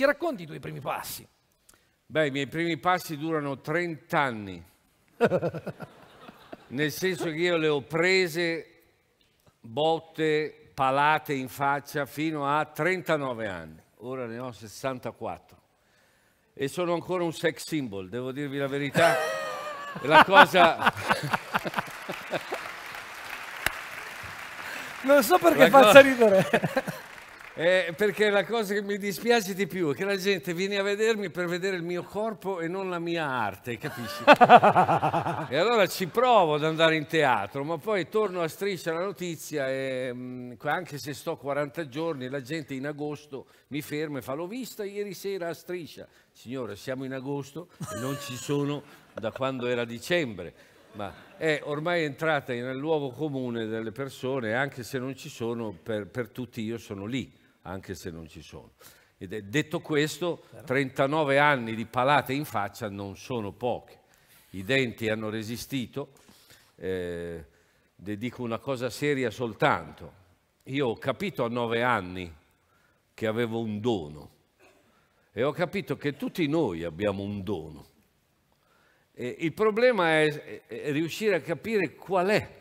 Ci racconti i tuoi primi passi? Beh, i miei primi passi durano 30 anni. Nel senso che io le ho prese botte, palate in faccia fino a 39 anni. Ora ne ho 64. E sono ancora un sex symbol, devo dirvi la verità. la cosa... non so perché la faccia cosa... ridere. Eh, perché la cosa che mi dispiace di più è che la gente viene a vedermi per vedere il mio corpo e non la mia arte, capisci? e allora ci provo ad andare in teatro, ma poi torno a striscia la notizia e mh, mm, anche se sto 40 giorni, la gente in agosto mi ferma e fa l'ho vista ieri sera a striscia. Signore, siamo in agosto e non ci sono da quando era dicembre ma è ormai entrata nel luogo comune delle persone, anche se non ci sono, per, per tutti io sono lì anche se non ci sono. Ed detto questo, 39 anni di palate in faccia non sono poche. I denti hanno resistito. Eh, le dico una cosa seria soltanto. Io ho capito a 9 anni che avevo un dono e ho capito che tutti noi abbiamo un dono. E il problema è, riuscire a capire qual è.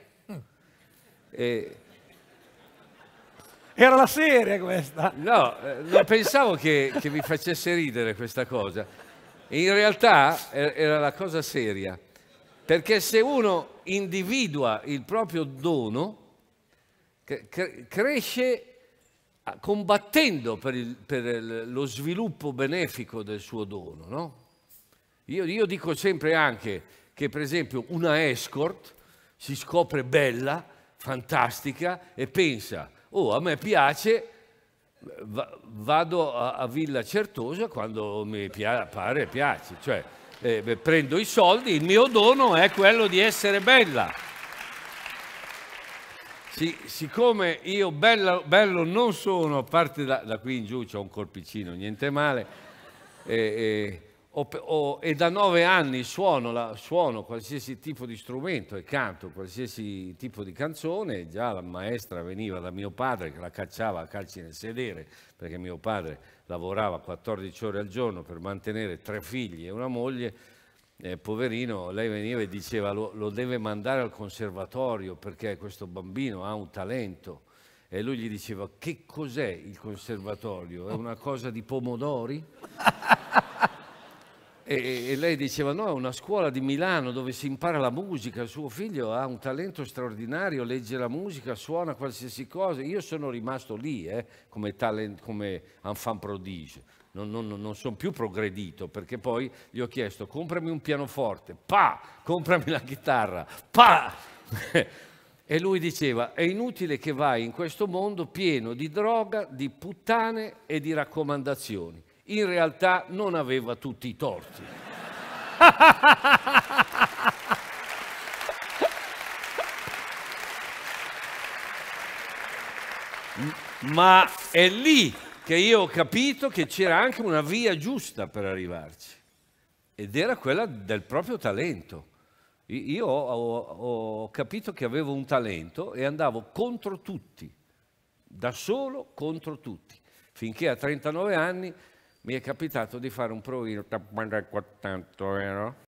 E era la serie questa. No, eh, non pensavo che, che vi facesse ridere questa cosa. In realtà er-, era la cosa seria, perché se uno individua il proprio dono, cresce ah, combattendo per, il, per, lo sviluppo benefico del suo dono. No? Io, io, dico sempre anche che per esempio una escort si scopre bella, fantastica e pensa oh a me piace, vado a, a Villa Certosa quando mi pare piace, cioè eh, prendo i soldi, il mio dono è quello di essere bella. Si, siccome io bello, bello, non sono, a parte da, da qui in giù c'è un corpicino, niente male, eh, eh, o, o, e da nove anni suono, la, suono, qualsiasi tipo di strumento e canto qualsiasi tipo di canzone, già la maestra veniva da mio padre che la cacciava a calci nel sedere, perché mio padre lavorava 14 ore al giorno per mantenere tre figli e una moglie, eh, poverino, lei veniva e diceva lo, lo deve mandare al conservatorio perché questo bambino ha un talento. E lui gli diceva che cos'è il conservatorio? È una cosa di pomodori? e, e lei diceva no, è una scuola di Milano dove si impara la musica, suo figlio ha un talento straordinario, legge la musica, suona qualsiasi cosa. Io sono rimasto lì eh, come, talent, come enfant prodige, non, non, non sono più progredito perché poi gli ho chiesto comprami un pianoforte, pa, comprami la chitarra, pa. e lui diceva è inutile che vai in questo mondo pieno di droga, di puttane e di raccomandazioni in realtà non aveva tutti i torti. Ma è lì che io ho capito che c'era anche una via giusta per arrivarci ed era quella del proprio talento. Io ho, ho, capito che avevo un talento e andavo contro tutti, da solo contro tutti, finché a 39 anni mi è capitato di fare un provino da 400 euro